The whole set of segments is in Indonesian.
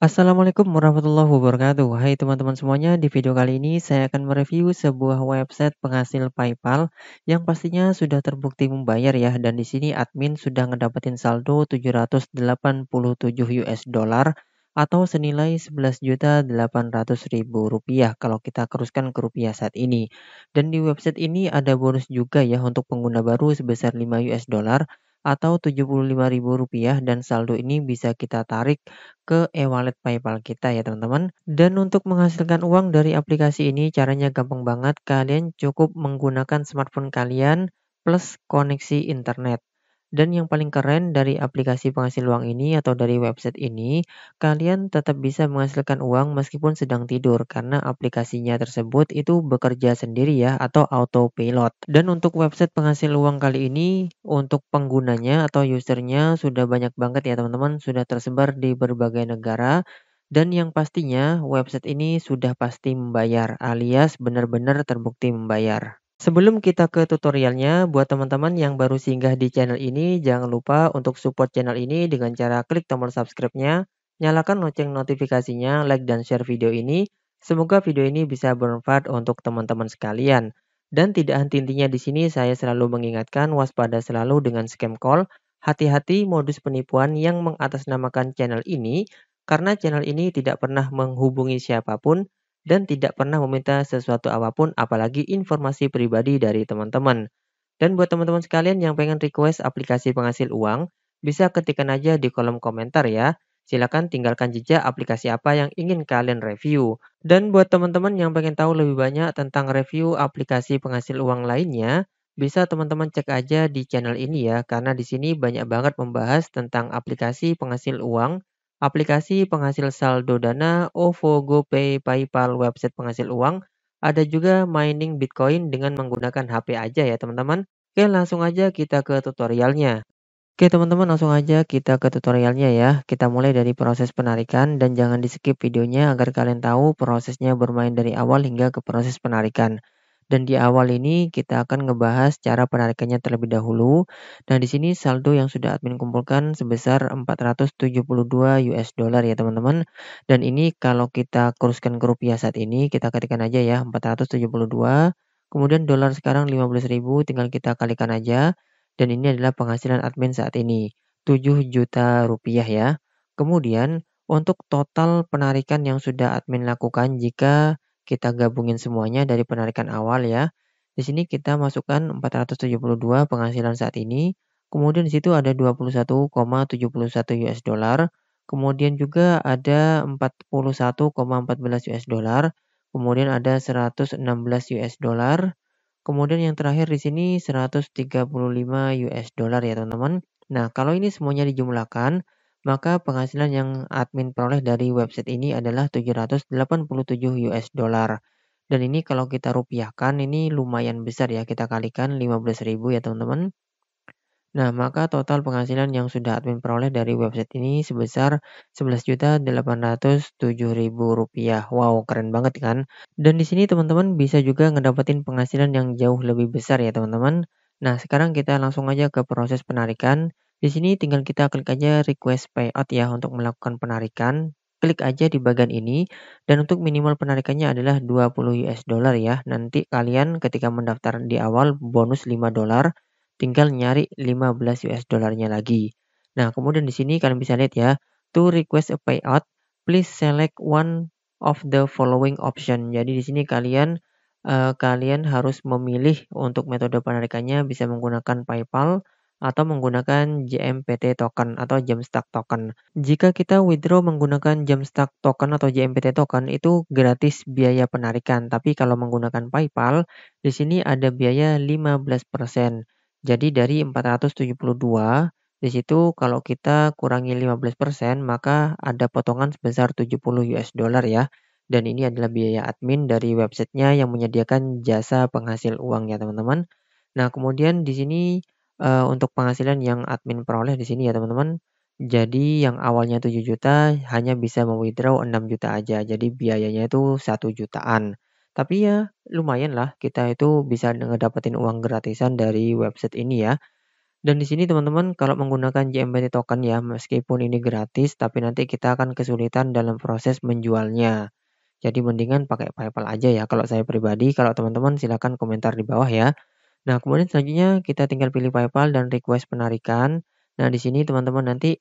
Assalamualaikum warahmatullahi wabarakatuh. Hai teman-teman semuanya, di video kali ini saya akan mereview sebuah website penghasil PayPal yang pastinya sudah terbukti membayar ya dan di sini admin sudah ngedapetin saldo 787 US dollar atau senilai 11.800.000 rupiah kalau kita keruskan ke rupiah saat ini. Dan di website ini ada bonus juga ya untuk pengguna baru sebesar 5 US dollar atau Rp75.000 dan saldo ini bisa kita tarik ke e-wallet PayPal kita ya teman-teman. Dan untuk menghasilkan uang dari aplikasi ini caranya gampang banget. Kalian cukup menggunakan smartphone kalian plus koneksi internet. Dan yang paling keren dari aplikasi penghasil uang ini atau dari website ini, kalian tetap bisa menghasilkan uang meskipun sedang tidur karena aplikasinya tersebut itu bekerja sendiri ya atau autopilot. Dan untuk website penghasil uang kali ini, untuk penggunanya atau usernya sudah banyak banget ya teman-teman, sudah tersebar di berbagai negara. Dan yang pastinya, website ini sudah pasti membayar, alias benar-benar terbukti membayar. Sebelum kita ke tutorialnya, buat teman-teman yang baru singgah di channel ini, jangan lupa untuk support channel ini dengan cara klik tombol subscribe-nya, nyalakan lonceng notifikasinya, like dan share video ini. Semoga video ini bisa bermanfaat untuk teman-teman sekalian. Dan tidak henti-hentinya di sini saya selalu mengingatkan waspada selalu dengan scam call, hati-hati modus penipuan yang mengatasnamakan channel ini karena channel ini tidak pernah menghubungi siapapun dan tidak pernah meminta sesuatu apapun apalagi informasi pribadi dari teman-teman. Dan buat teman-teman sekalian yang pengen request aplikasi penghasil uang, bisa ketikkan aja di kolom komentar ya. Silahkan tinggalkan jejak aplikasi apa yang ingin kalian review. Dan buat teman-teman yang pengen tahu lebih banyak tentang review aplikasi penghasil uang lainnya, bisa teman-teman cek aja di channel ini ya, karena di sini banyak banget membahas tentang aplikasi penghasil uang aplikasi penghasil saldo dana, OVO, GoPay, PayPal, website penghasil uang, ada juga mining Bitcoin dengan menggunakan HP aja ya teman-teman. Oke, langsung aja kita ke tutorialnya. Oke teman-teman langsung aja kita ke tutorialnya ya. Kita mulai dari proses penarikan dan jangan di skip videonya agar kalian tahu prosesnya bermain dari awal hingga ke proses penarikan. Dan di awal ini kita akan ngebahas cara penarikannya terlebih dahulu. Dan nah, di sini saldo yang sudah admin kumpulkan sebesar 472 US dollar ya, teman-teman. Dan ini kalau kita kuruskan ke rupiah saat ini, kita ketikkan aja ya 472. Kemudian dolar sekarang 15.000 tinggal kita kalikan aja. Dan ini adalah penghasilan admin saat ini, 7 juta rupiah ya. Kemudian untuk total penarikan yang sudah admin lakukan jika kita gabungin semuanya dari penarikan awal ya. Di sini kita masukkan 472 penghasilan saat ini. Kemudian di situ ada 21,71 US dollar. Kemudian juga ada 41,14 US dollar. Kemudian ada 116 US dollar. Kemudian yang terakhir di sini 135 US dollar ya teman-teman. Nah, kalau ini semuanya dijumlahkan, maka penghasilan yang admin peroleh dari website ini adalah 787 US dollar. Dan ini kalau kita rupiahkan ini lumayan besar ya, kita kalikan 15.000 ya teman-teman. Nah, maka total penghasilan yang sudah admin peroleh dari website ini sebesar rp rupiah. Wow, keren banget kan? Dan di sini teman-teman bisa juga ngedapetin penghasilan yang jauh lebih besar ya, teman-teman. Nah, sekarang kita langsung aja ke proses penarikan. Di sini tinggal kita klik aja request payout ya untuk melakukan penarikan. Klik aja di bagian ini dan untuk minimal penarikannya adalah 20 US dollar ya. Nanti kalian ketika mendaftar di awal bonus 5 dolar tinggal nyari 15 US dollarnya lagi. Nah, kemudian di sini kalian bisa lihat ya, to request a payout, please select one of the following option. Jadi di sini kalian uh, kalian harus memilih untuk metode penarikannya bisa menggunakan PayPal atau menggunakan JMPT token atau Jamstack token. Jika kita withdraw menggunakan Jamstack token atau JMPT token itu gratis biaya penarikan, tapi kalau menggunakan PayPal di sini ada biaya 15%. Jadi dari 472 di situ kalau kita kurangi 15% maka ada potongan sebesar 70 US dollar ya. Dan ini adalah biaya admin dari websitenya yang menyediakan jasa penghasil uang ya teman-teman. Nah kemudian di sini uh, untuk penghasilan yang admin peroleh di sini ya teman-teman. Jadi yang awalnya 7 juta hanya bisa mewithdraw 6 juta aja. Jadi biayanya itu 1 jutaan. Tapi ya lumayan lah kita itu bisa ngedapetin uang gratisan dari website ini ya. Dan di sini teman-teman kalau menggunakan JMBT token ya meskipun ini gratis tapi nanti kita akan kesulitan dalam proses menjualnya. Jadi mendingan pakai PayPal aja ya kalau saya pribadi. Kalau teman-teman silahkan komentar di bawah ya. Nah, kemudian selanjutnya kita tinggal pilih PayPal dan request penarikan. Nah, di sini teman-teman nanti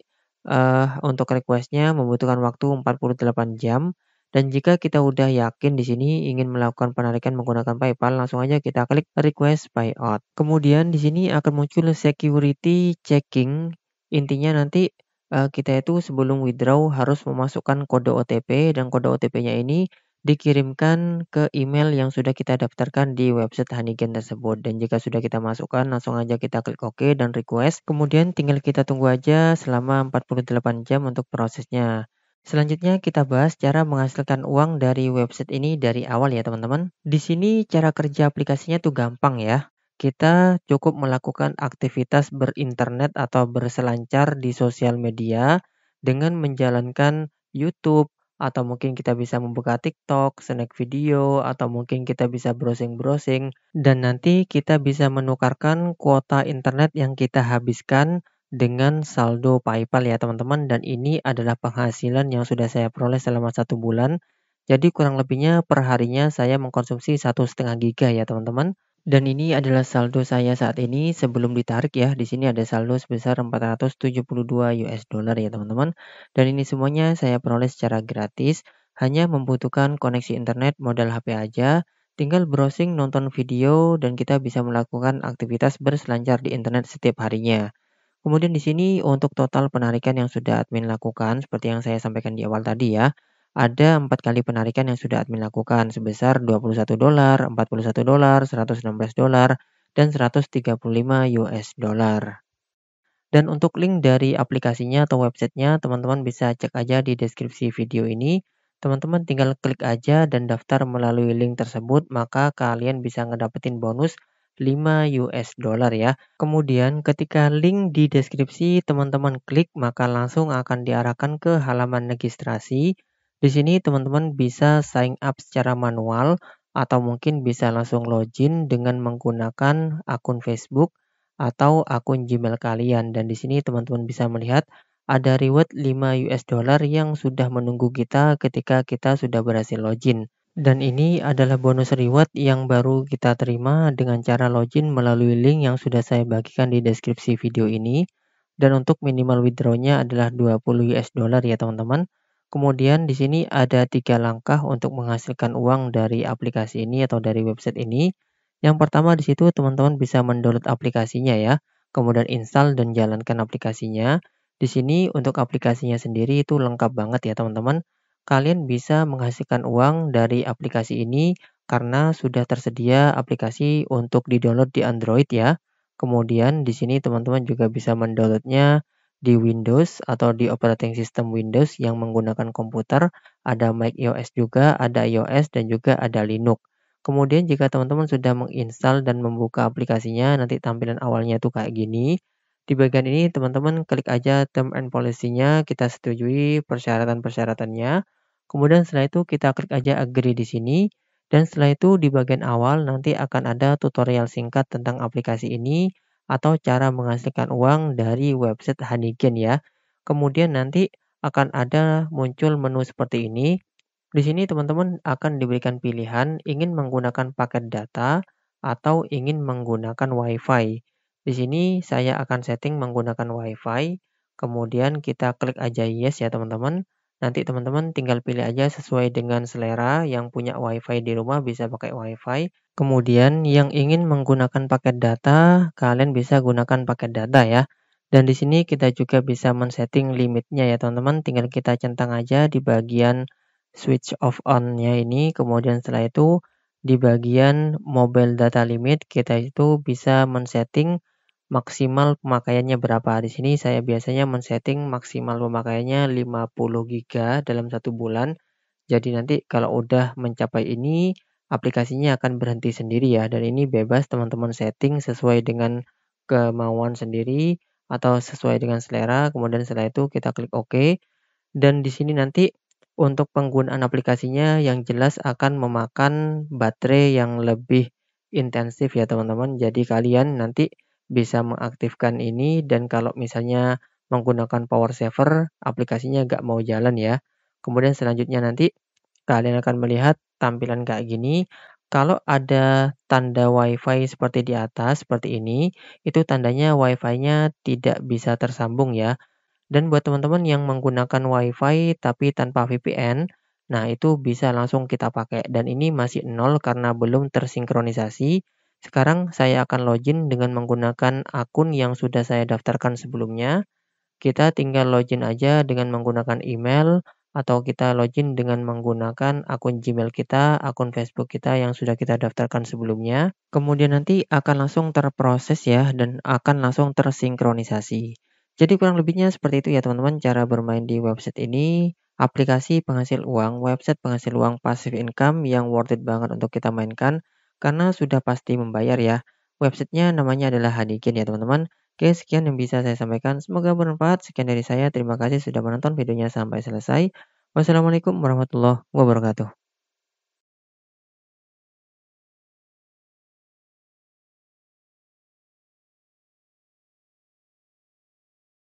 uh, untuk requestnya membutuhkan waktu 48 jam. Dan jika kita udah yakin di sini ingin melakukan penarikan menggunakan PayPal, langsung aja kita klik request payout. Kemudian di sini akan muncul security checking. Intinya nanti uh, kita itu sebelum withdraw harus memasukkan kode OTP dan kode OTP-nya ini Dikirimkan ke email yang sudah kita daftarkan di website Hanigen tersebut dan jika sudah kita masukkan langsung aja kita klik OK dan request. Kemudian tinggal kita tunggu aja selama 48 jam untuk prosesnya. Selanjutnya kita bahas cara menghasilkan uang dari website ini dari awal ya teman-teman. Di sini cara kerja aplikasinya tuh gampang ya kita cukup melakukan aktivitas berinternet atau berselancar di sosial media dengan menjalankan YouTube, atau mungkin kita bisa membuka TikTok, snack video, atau mungkin kita bisa browsing-browsing, dan nanti kita bisa menukarkan kuota internet yang kita habiskan dengan saldo PayPal ya teman-teman, dan ini adalah penghasilan yang sudah saya peroleh selama satu bulan. Jadi kurang lebihnya perharinya saya mengkonsumsi satu setengah giga ya teman-teman. Dan ini adalah saldo saya saat ini sebelum ditarik ya. Di sini ada saldo sebesar 472 US dollar ya teman-teman. Dan ini semuanya saya peroleh secara gratis. Hanya membutuhkan koneksi internet modal HP aja. Tinggal browsing, nonton video, dan kita bisa melakukan aktivitas berselancar di internet setiap harinya. Kemudian di sini untuk total penarikan yang sudah admin lakukan seperti yang saya sampaikan di awal tadi ya ada empat kali penarikan yang sudah admin lakukan sebesar 21 dolar, 41 dolar, 116 dolar, dan 135 US dollar. Dan untuk link dari aplikasinya atau websitenya, teman-teman bisa cek aja di deskripsi video ini. Teman-teman tinggal klik aja dan daftar melalui link tersebut, maka kalian bisa ngedapetin bonus 5 US dollar ya. Kemudian ketika link di deskripsi teman-teman klik, maka langsung akan diarahkan ke halaman registrasi di sini teman-teman bisa sign up secara manual atau mungkin bisa langsung login dengan menggunakan akun Facebook atau akun Gmail kalian. Dan di sini teman-teman bisa melihat ada reward 5 US dollar yang sudah menunggu kita ketika kita sudah berhasil login. Dan ini adalah bonus reward yang baru kita terima dengan cara login melalui link yang sudah saya bagikan di deskripsi video ini. Dan untuk minimal withdrawnya adalah 20 US dollar ya teman-teman. Kemudian di sini ada tiga langkah untuk menghasilkan uang dari aplikasi ini atau dari website ini. Yang pertama di situ teman-teman bisa mendownload aplikasinya ya, kemudian install dan jalankan aplikasinya. Di sini untuk aplikasinya sendiri itu lengkap banget ya teman-teman. Kalian bisa menghasilkan uang dari aplikasi ini karena sudah tersedia aplikasi untuk didownload di Android ya. Kemudian di sini teman-teman juga bisa mendownloadnya di Windows atau di operating system Windows yang menggunakan komputer, ada Mac OS juga, ada iOS dan juga ada Linux. Kemudian jika teman-teman sudah menginstal dan membuka aplikasinya, nanti tampilan awalnya itu kayak gini. Di bagian ini teman-teman klik aja term and policy-nya, kita setujui persyaratan-persyaratannya. Kemudian setelah itu kita klik aja agree di sini. Dan setelah itu di bagian awal nanti akan ada tutorial singkat tentang aplikasi ini atau cara menghasilkan uang dari website Hanigen ya. Kemudian nanti akan ada muncul menu seperti ini. Di sini teman-teman akan diberikan pilihan ingin menggunakan paket data atau ingin menggunakan WiFi. Di sini saya akan setting menggunakan WiFi, kemudian kita klik aja yes ya teman-teman. Nanti teman-teman tinggal pilih aja sesuai dengan selera yang punya WiFi di rumah bisa pakai WiFi. Kemudian yang ingin menggunakan paket data, kalian bisa gunakan paket data ya. Dan di sini kita juga bisa men-setting limitnya ya teman-teman. Tinggal kita centang aja di bagian switch off on-nya ini. Kemudian setelah itu di bagian mobile data limit kita itu bisa men-setting maksimal pemakaiannya berapa. Di sini saya biasanya men-setting maksimal pemakaiannya 50 GB dalam satu bulan. Jadi nanti kalau udah mencapai ini, aplikasinya akan berhenti sendiri ya. Dan ini bebas teman-teman setting sesuai dengan kemauan sendiri atau sesuai dengan selera. Kemudian setelah itu kita klik OK. Dan di sini nanti untuk penggunaan aplikasinya yang jelas akan memakan baterai yang lebih intensif ya teman-teman. Jadi kalian nanti bisa mengaktifkan ini dan kalau misalnya menggunakan power saver aplikasinya nggak mau jalan ya. Kemudian selanjutnya nanti kalian akan melihat tampilan kayak gini. Kalau ada tanda WiFi seperti di atas seperti ini, itu tandanya WiFi-nya tidak bisa tersambung ya. Dan buat teman-teman yang menggunakan WiFi tapi tanpa VPN, nah itu bisa langsung kita pakai dan ini masih nol karena belum tersinkronisasi sekarang saya akan login dengan menggunakan akun yang sudah saya daftarkan sebelumnya. Kita tinggal login aja dengan menggunakan email atau kita login dengan menggunakan akun Gmail kita, akun Facebook kita yang sudah kita daftarkan sebelumnya. Kemudian nanti akan langsung terproses ya dan akan langsung tersinkronisasi. Jadi kurang lebihnya seperti itu ya teman-teman cara bermain di website ini. Aplikasi penghasil uang, website penghasil uang passive income yang worth it banget untuk kita mainkan karena sudah pasti membayar ya. Websitenya namanya adalah Hadikin ya teman-teman. Oke, sekian yang bisa saya sampaikan. Semoga bermanfaat. Sekian dari saya. Terima kasih sudah menonton videonya sampai selesai. Wassalamualaikum warahmatullahi wabarakatuh.